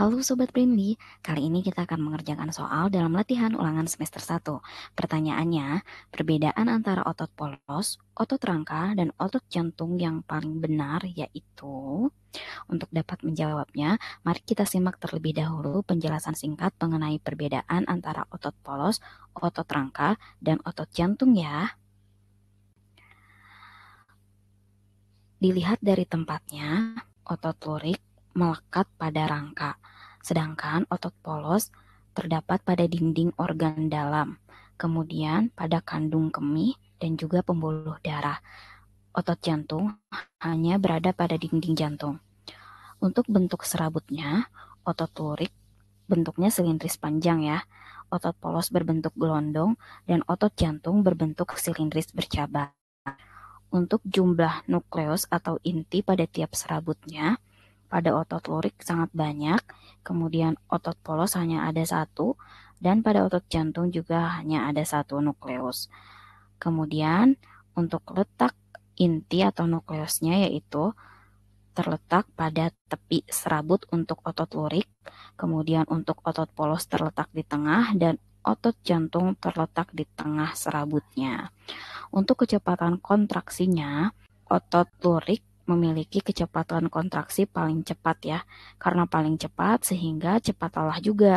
Halo Sobat Brindli, kali ini kita akan mengerjakan soal dalam latihan ulangan semester 1. Pertanyaannya, perbedaan antara otot polos, otot rangka, dan otot jantung yang paling benar yaitu... Untuk dapat menjawabnya, mari kita simak terlebih dahulu penjelasan singkat mengenai perbedaan antara otot polos, otot rangka, dan otot jantung ya. Dilihat dari tempatnya, otot lurik melekat pada rangka. Sedangkan otot polos terdapat pada dinding organ dalam, kemudian pada kandung kemih dan juga pembuluh darah. Otot jantung hanya berada pada dinding jantung. Untuk bentuk serabutnya, otot lurik bentuknya silindris panjang ya. Otot polos berbentuk gelondong dan otot jantung berbentuk silindris bercabang. Untuk jumlah nukleus atau inti pada tiap serabutnya, pada otot lurik sangat banyak, kemudian otot polos hanya ada satu, dan pada otot jantung juga hanya ada satu nukleus. Kemudian untuk letak inti atau nukleusnya yaitu terletak pada tepi serabut untuk otot lurik, kemudian untuk otot polos terletak di tengah, dan otot jantung terletak di tengah serabutnya. Untuk kecepatan kontraksinya, otot lurik memiliki kecepatan kontraksi paling cepat ya, karena paling cepat sehingga cepat lelah juga.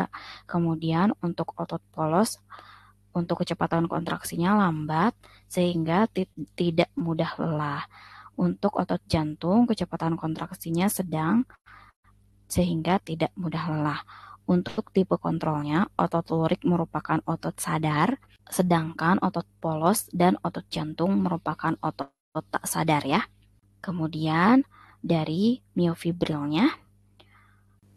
Kemudian untuk otot polos, untuk kecepatan kontraksinya lambat sehingga tidak mudah lelah. Untuk otot jantung, kecepatan kontraksinya sedang sehingga tidak mudah lelah. Untuk tipe kontrolnya, otot lurik merupakan otot sadar, sedangkan otot polos dan otot jantung merupakan otot, otot tak sadar ya. Kemudian dari miofibrilnya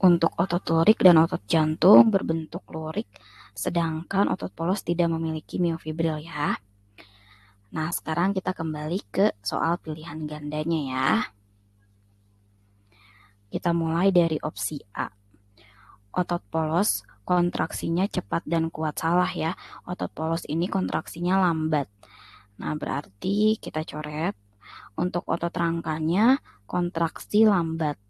untuk otot lurik dan otot jantung berbentuk lurik sedangkan otot polos tidak memiliki miofibril ya. Nah, sekarang kita kembali ke soal pilihan gandanya ya. Kita mulai dari opsi A. Otot polos kontraksinya cepat dan kuat salah ya. Otot polos ini kontraksinya lambat. Nah, berarti kita coret untuk otot rangkanya kontraksi lambat.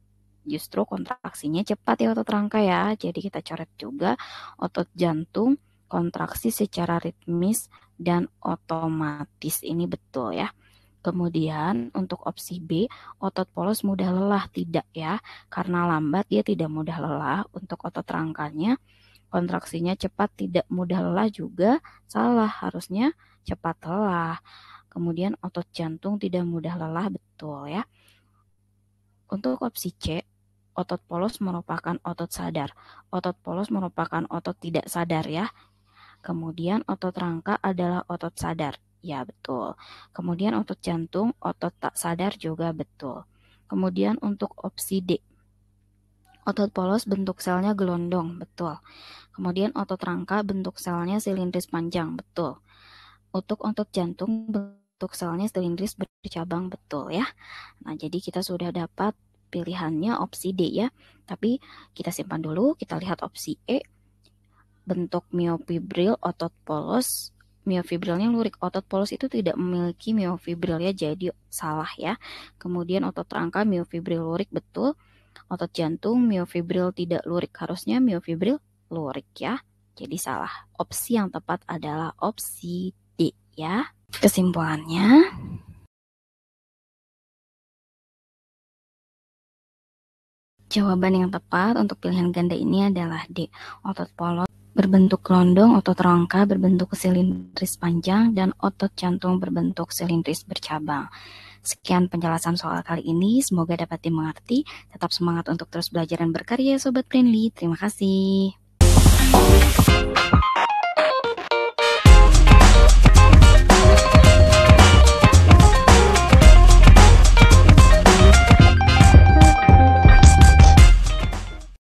Justru kontraksinya cepat ya otot rangka ya. Jadi kita coret juga otot jantung kontraksi secara ritmis dan otomatis. Ini betul ya. Kemudian untuk opsi B, otot polos mudah lelah tidak ya, karena lambat dia tidak mudah lelah. Untuk otot rangkanya, kontraksinya cepat tidak mudah lelah juga salah, harusnya cepat lelah. Kemudian otot jantung tidak mudah lelah, betul ya. Untuk opsi C, otot polos merupakan otot sadar. Otot polos merupakan otot tidak sadar ya. Kemudian otot rangka adalah otot sadar. Ya, betul. Kemudian otot jantung, otot tak sadar juga betul. Kemudian untuk opsi D, Otot polos bentuk selnya gelondong, betul. Kemudian otot rangka bentuk selnya silindris panjang, betul. Untuk otot jantung bentuk untuk soalnya still Inggris bercabang betul ya. Nah, jadi kita sudah dapat pilihannya opsi D ya. Tapi kita simpan dulu, kita lihat opsi E. Bentuk miofibril otot polos. Miofibrilnya lurik, otot polos itu tidak memiliki miofibril ya, jadi salah ya. Kemudian otot rangka miofibril lurik betul. Otot jantung miofibril tidak lurik, harusnya miofibril lurik ya. Jadi salah. Opsi yang tepat adalah opsi D ya. Kesimpulannya, Jawaban yang tepat untuk pilihan ganda ini adalah D. Otot polos berbentuk londong, otot rongka berbentuk silindris panjang, dan otot jantung berbentuk silindris bercabang. Sekian penjelasan soal kali ini, semoga dapat dimengerti. Tetap semangat untuk terus belajar dan berkarya, Sobat Friendly. Terima kasih.